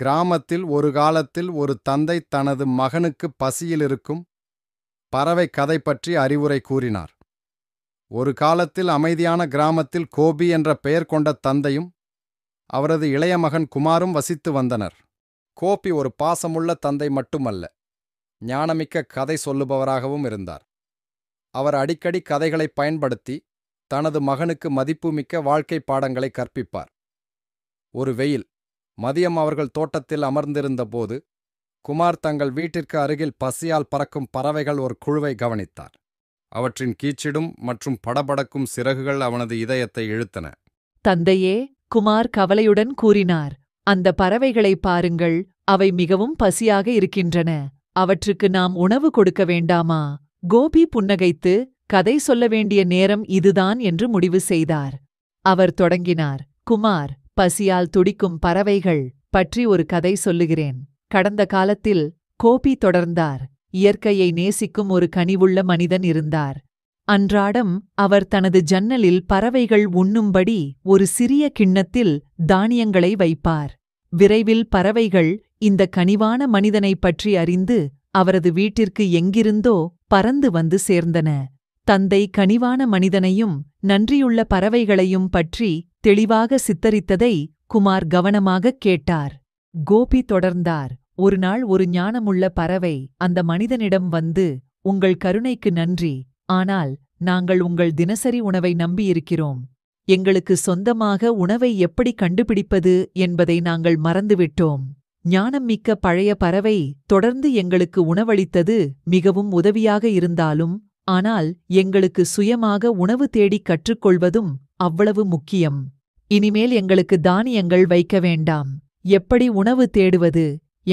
கிராமத்தில் ஒரு காலத்தில் ஒரு தந்தை தனது மகனுக்கு பசியில் இருக்கும் பறவை கதை பற்றி அறிவுரை கூறினார் ஒரு காலத்தில் அமைதியான கிராமத்தில் கோபி என்ற பெயர் கொண்ட தந்தையும் அவரது இளைய மகன் குமாரும் வசித்து வந்தனர் கோபி ஒரு பாசமுள்ள தந்தை மட்டுமல்ல ஞானமிக்க கதை சொல்லுபவராகவும் இருந்தார் அவர் அடிக்கடி கதைகளை பயன்படுத்தி தனது மகனுக்கு மதிப்புமிக்க வாழ்க்கை பாடங்களை கற்பிப்பார் ஒரு வெயில் மதியம் அவர்கள் தோட்டத்தில் அமர்ந்திருந்தபோது குமார் தங்கள் வீட்டிற்கு அருகில் பசியால் பறக்கும் பறவைகள் ஒரு குழுவை கவனித்தார் அவற்றின் கீச்சிடும் மற்றும் படபடக்கும் சிறகுகள் அவனது இதயத்தை இழுத்தன தந்தையே குமார் கவலையுடன் கூறினார் அந்த பறவைகளை பாருங்கள் அவை மிகவும் பசியாக இருக்கின்றன அவற்றுக்கு நாம் உணவு கொடுக்க வேண்டாமா கோபி புன்னகைத்து கதை சொல்ல வேண்டிய நேரம் இதுதான் என்று முடிவு செய்தார் அவர் தொடங்கினார் குமார் பசியால் துடிக்கும் பறவைகள் பற்றி ஒரு கதை சொல்லுகிறேன் கடந்த காலத்தில் கோபி தொடர்ந்தார் இயற்கையை நேசிக்கும் ஒரு கனிவுள்ள மனிதன் இருந்தார் அன்றாடம் அவர் தனது ஜன்னலில் பறவைகள் உண்ணும்படி ஒரு சிறிய கிண்ணத்தில் தானியங்களை வைப்பார் விரைவில் பறவைகள் இந்த கனிவான மனிதனைப் பற்றி அறிந்து அவரது வீட்டிற்கு எங்கிருந்தோ பறந்து வந்து சேர்ந்தன தந்தை கனிவான மனிதனையும் நன்றியுள்ள பறவைகளையும் பற்றி தெளிவாக சித்தரித்ததை குமார் கவனமாகக் கேட்டார் கோபி தொடர்ந்தார் ஒருநாள் ஒரு ஞானமுள்ள பறவை அந்த மனிதனிடம் வந்து உங்கள் கருணைக்கு நன்றி ஆனால் நாங்கள் உங்கள் தினசரி உணவை நம்பியிருக்கிறோம் எங்களுக்கு சொந்தமாக உணவை எப்படி கண்டுபிடிப்பது என்பதை நாங்கள் மறந்துவிட்டோம் ஞானம் மிக்க பழைய பறவை தொடர்ந்து எங்களுக்கு உணவளித்தது மிகவும் உதவியாக இருந்தாலும் ஆனால் எங்களுக்கு சுயமாக உணவு தேடி கற்றுக்கொள்வதும் அவ்வளவு முக்கியம் இனிமேல் எங்களுக்கு தானியங்கள் வைக்க வேண்டாம் எப்படி உணவு தேடுவது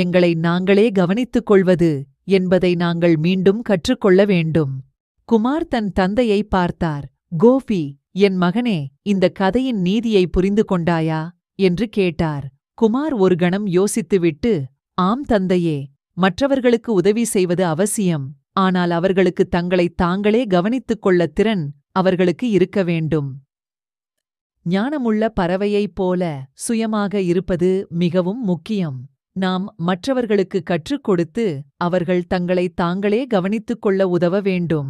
எங்களை நாங்களே கவனித்துக் கொள்வது என்பதை நாங்கள் மீண்டும் கற்றுக்கொள்ள வேண்டும் குமார் தன் தந்தையை பார்த்தார் கோபி என் மகனே இந்த கதையின் நீதியை புரிந்து கொண்டாயா என்று கேட்டார் குமார் ஒரு கணம் யோசித்துவிட்டு ஆம் தந்தையே மற்றவர்களுக்கு உதவி செய்வது அவசியம் ஆனால் அவர்களுக்கு தங்களை தாங்களே கவனித்துக் கொள்ள திறன் அவர்களுக்கு இருக்க வேண்டும் ஞானமுள்ள பறவையைப் போல சுயமாக இருப்பது மிகவும் முக்கியம் நாம் மற்றவர்களுக்கு கற்றுக் கொடுத்து அவர்கள் தங்களை தாங்களே கவனித்துக் கொள்ள உதவ வேண்டும்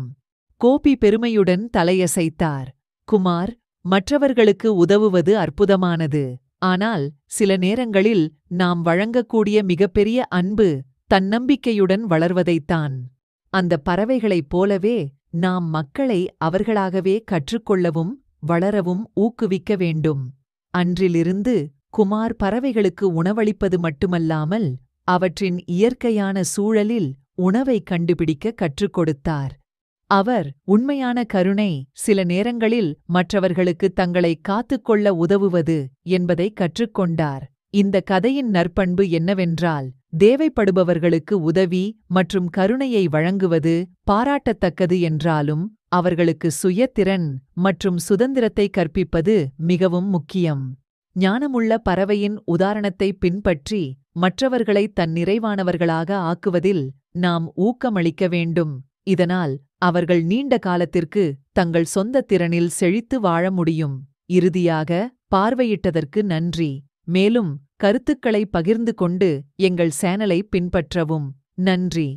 கோபி பெருமையுடன் தலையசைத்தார் குமார் மற்றவர்களுக்கு உதவுவது அற்புதமானது ஆனால் சில நேரங்களில் நாம் வழங்கக்கூடிய மிகப்பெரிய அன்பு தன்னம்பிக்கையுடன் வளர்வதைத்தான் அந்த பறவைகளைப் போலவே நாம் மக்களை அவர்களாகவே கற்றுக்கொள்ளவும் வளரவும் ஊக்குவிக்க வேண்டும் அன்றிலிருந்து குமார் பறவைகளுக்கு உணவளிப்பது மட்டுமல்லாமல் அவற்றின் இயற்கையான சூழலில் உணவை கண்டுபிடிக்க கற்றுக் கொடுத்தார் அவர் உண்மையான கருணை சில நேரங்களில் மற்றவர்களுக்கு தங்களை காத்துக்கொள்ள உதவுவது என்பதை கற்றுக்கொண்டார் இந்த கதையின் நற்பண்பு என்னவென்றால் தேவைப்படுபவர்களுக்கு உதவி மற்றும் கருணையை வழங்குவது பாராட்டத்தக்கது என்றாலும் அவர்களுக்கு சுயத்திறன் மற்றும் சுதந்திரத்தை கற்பிப்பது மிகவும் முக்கியம் ஞானமுள்ள பறவையின் உதாரணத்தை பின்பற்றி மற்றவர்களை தன் நிறைவானவர்களாக ஆக்குவதில் நாம் ஊக்கமளிக்க வேண்டும் இதனால் அவர்கள் நீண்ட காலத்திற்கு தங்கள் சொந்த திறனில் செழித்து வாழ முடியும் இறுதியாக பார்வையிட்டதற்கு நன்றி மேலும் கருத்துக்களை பகிர்ந்து கொண்டு எங்கள் சேனலை பின்பற்றவும் நன்றி